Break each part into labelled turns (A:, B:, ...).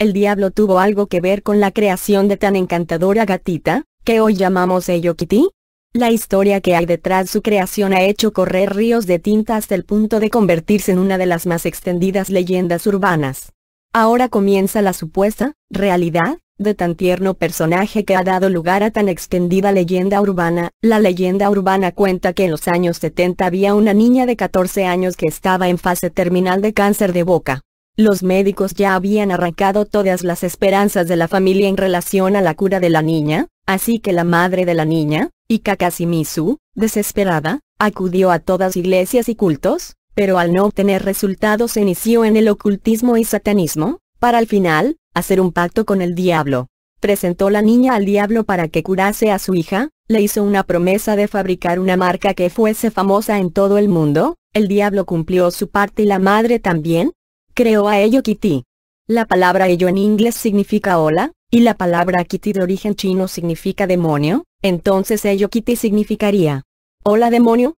A: ¿El diablo tuvo algo que ver con la creación de tan encantadora gatita, que hoy llamamos Ello Kitty? La historia que hay detrás su creación ha hecho correr ríos de tinta hasta el punto de convertirse en una de las más extendidas leyendas urbanas. Ahora comienza la supuesta, realidad, de tan tierno personaje que ha dado lugar a tan extendida leyenda urbana. La leyenda urbana cuenta que en los años 70 había una niña de 14 años que estaba en fase terminal de cáncer de boca. Los médicos ya habían arrancado todas las esperanzas de la familia en relación a la cura de la niña, así que la madre de la niña, Ikakasimisu, desesperada, acudió a todas iglesias y cultos, pero al no obtener resultados se inició en el ocultismo y satanismo, para al final, hacer un pacto con el diablo. Presentó la niña al diablo para que curase a su hija, le hizo una promesa de fabricar una marca que fuese famosa en todo el mundo, el diablo cumplió su parte y la madre también, creó a ello Kitty. La palabra ello en inglés significa hola, y la palabra Kitty de origen chino significa demonio, entonces ello Kitty significaría hola demonio.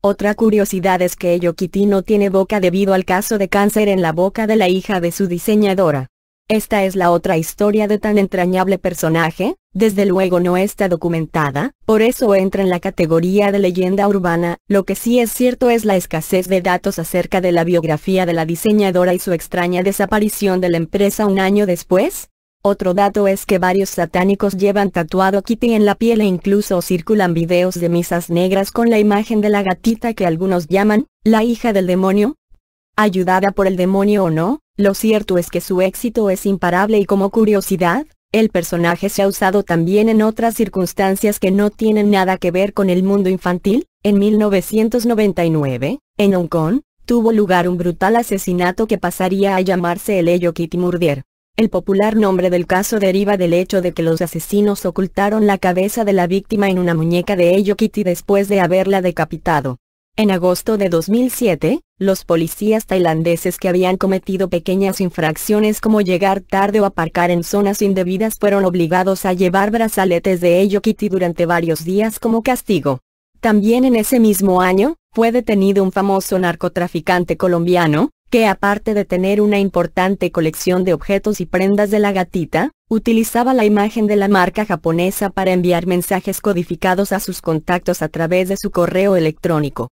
A: Otra curiosidad es que ello Kitty no tiene boca debido al caso de cáncer en la boca de la hija de su diseñadora. Esta es la otra historia de tan entrañable personaje, desde luego no está documentada, por eso entra en la categoría de leyenda urbana, lo que sí es cierto es la escasez de datos acerca de la biografía de la diseñadora y su extraña desaparición de la empresa un año después. Otro dato es que varios satánicos llevan tatuado Kitty en la piel e incluso circulan videos de misas negras con la imagen de la gatita que algunos llaman, la hija del demonio. Ayudada por el demonio o no, lo cierto es que su éxito es imparable y como curiosidad, el personaje se ha usado también en otras circunstancias que no tienen nada que ver con el mundo infantil. En 1999, en Hong Kong, tuvo lugar un brutal asesinato que pasaría a llamarse el Hello Kitty Murder. El popular nombre del caso deriva del hecho de que los asesinos ocultaron la cabeza de la víctima en una muñeca de Hello Kitty después de haberla decapitado. En agosto de 2007, los policías tailandeses que habían cometido pequeñas infracciones como llegar tarde o aparcar en zonas indebidas fueron obligados a llevar brazaletes de ello Kitty durante varios días como castigo. También en ese mismo año, fue detenido un famoso narcotraficante colombiano, que aparte de tener una importante colección de objetos y prendas de la gatita, utilizaba la imagen de la marca japonesa para enviar mensajes codificados a sus contactos a través de su correo electrónico.